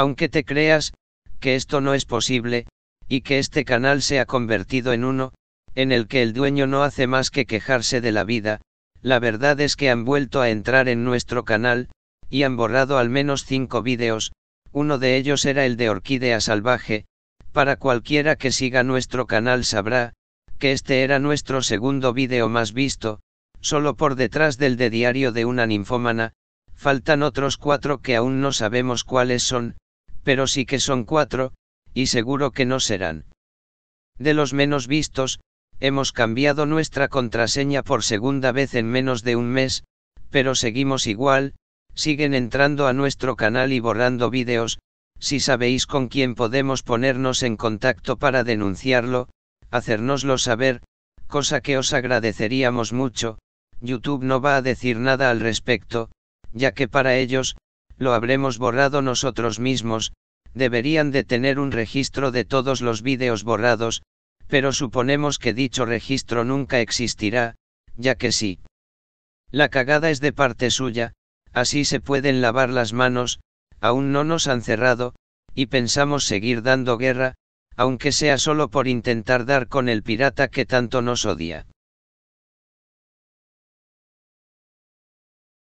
Aunque te creas, que esto no es posible, y que este canal se ha convertido en uno, en el que el dueño no hace más que quejarse de la vida, la verdad es que han vuelto a entrar en nuestro canal, y han borrado al menos cinco vídeos, uno de ellos era el de Orquídea Salvaje, para cualquiera que siga nuestro canal sabrá, que este era nuestro segundo vídeo más visto, solo por detrás del de Diario de una ninfómana, faltan otros cuatro que aún no sabemos cuáles son, pero sí que son cuatro, y seguro que no serán. De los menos vistos, hemos cambiado nuestra contraseña por segunda vez en menos de un mes, pero seguimos igual, siguen entrando a nuestro canal y borrando vídeos, si sabéis con quién podemos ponernos en contacto para denunciarlo, hacérnoslo saber, cosa que os agradeceríamos mucho, YouTube no va a decir nada al respecto, ya que para ellos, lo habremos borrado nosotros mismos, deberían de tener un registro de todos los vídeos borrados, pero suponemos que dicho registro nunca existirá, ya que sí. La cagada es de parte suya, así se pueden lavar las manos, aún no nos han cerrado, y pensamos seguir dando guerra, aunque sea solo por intentar dar con el pirata que tanto nos odia.